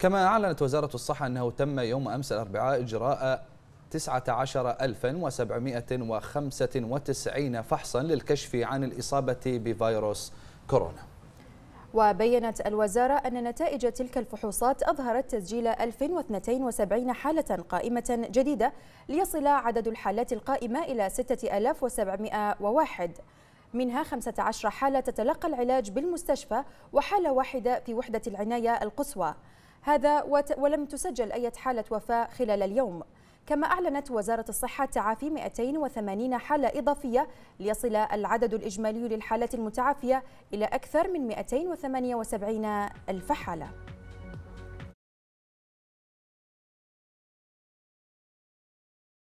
كما أعلنت وزارة الصحة أنه تم يوم أمس الأربعاء إجراء 19795 فحصا للكشف عن الإصابة بفيروس كورونا وبينت الوزارة أن نتائج تلك الفحوصات أظهرت تسجيل 1072 حالة قائمة جديدة ليصل عدد الحالات القائمة إلى 6701 منها 15 حالة تتلقى العلاج بالمستشفى وحالة واحدة في وحدة العناية القصوى هذا ولم تسجل أي حالة وفاة خلال اليوم كما أعلنت وزارة الصحة تعافي 280 حالة إضافية ليصل العدد الإجمالي للحالات المتعافية إلى أكثر من 278 ألف حالة